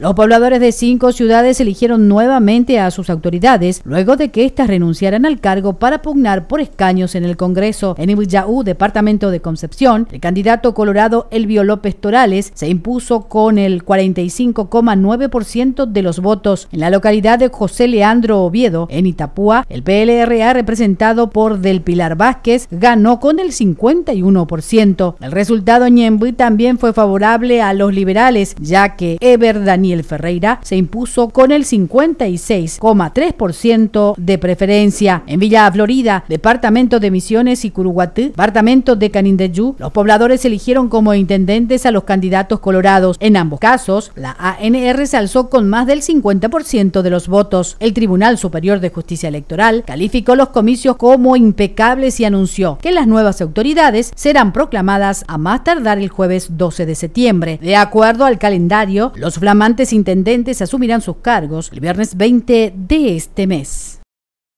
Los pobladores de cinco ciudades eligieron nuevamente a sus autoridades luego de que éstas renunciaran al cargo para pugnar por escaños en el Congreso. En Ibuyaú, departamento de Concepción, el candidato colorado Elvio López Torales se impuso con el 45,9% de los votos. En la localidad de José Leandro Oviedo, en Itapúa, el PLRA representado por Del Pilar Vázquez ganó con el 51%. El resultado en Ñembuí también fue favorable a los liberales, ya que Eber Daniel el Ferreira se impuso con el 56,3% de preferencia. En Villa Florida, departamento de Misiones y Curuguatú, departamento de Canindeyú, los pobladores eligieron como intendentes a los candidatos colorados. En ambos casos, la ANR se alzó con más del 50% de los votos. El Tribunal Superior de Justicia Electoral calificó los comicios como impecables y anunció que las nuevas autoridades serán proclamadas a más tardar el jueves 12 de septiembre. De acuerdo al calendario, los flamantes intendentes asumirán sus cargos el viernes 20 de este mes.